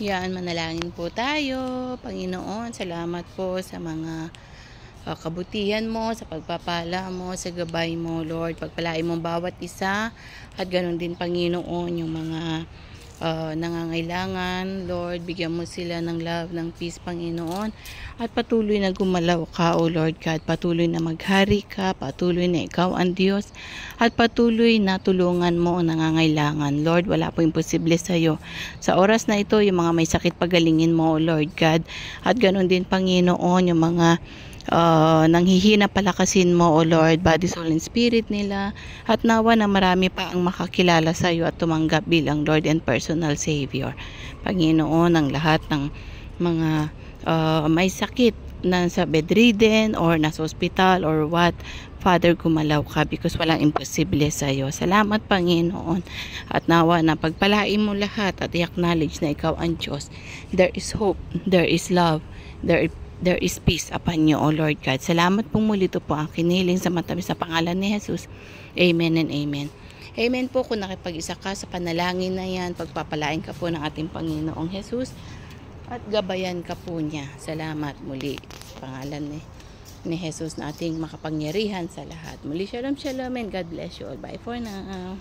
Yan, manalangin po tayo. Panginoon, salamat po sa mga uh, kabutihan mo, sa pagpapala mo, sa gabay mo, Lord. Pagpalain mo bawat isa. At ganun din, Panginoon, yung mga uh, nangangailangan. Lord, bigyan mo sila ng love, ng peace, Panginoon. At patuloy na gumalaw ka, O Lord God. Patuloy na maghari ka. Patuloy na ikaw ang Diyos. At patuloy na tulungan mo ang nangangailangan. Lord, wala po imposible sa iyo. Sa oras na ito, yung mga may sakit, pagalingin mo, O Lord God. At ganun din, Panginoon, yung mga uh, ah, nanghihina palakasin mo, O Lord, body, soul, and spirit nila. At nawa na marami pa ang makakilala sa iyo at tumanggap bilang Lord and personal Savior. Panginoon, ang lahat ng mga uh, may sakit na sa bedridden or nasa hospital or what Father, gumalaw ka because walang imposible sa iyo. Salamat, Panginoon. At nawa na pagpalain mo lahat at i-acknowledge na ikaw ang Diyos. There is hope, there is love, there there is peace upon you, O Lord God. Salamat pong muli ito po ang kiniling sa matamis sa pangalan ni Jesus. Amen and amen. Amen po kung nakipag-isa ka sa panalangin na yan, pagpapalain ka po ng ating Panginoong Jesus at gabayan ka po niya. Salamat muli. Pangalan ni, ni Jesus na ating makapangyarihan sa lahat. Muli, shalom, shalom and God bless you all. Bye for now.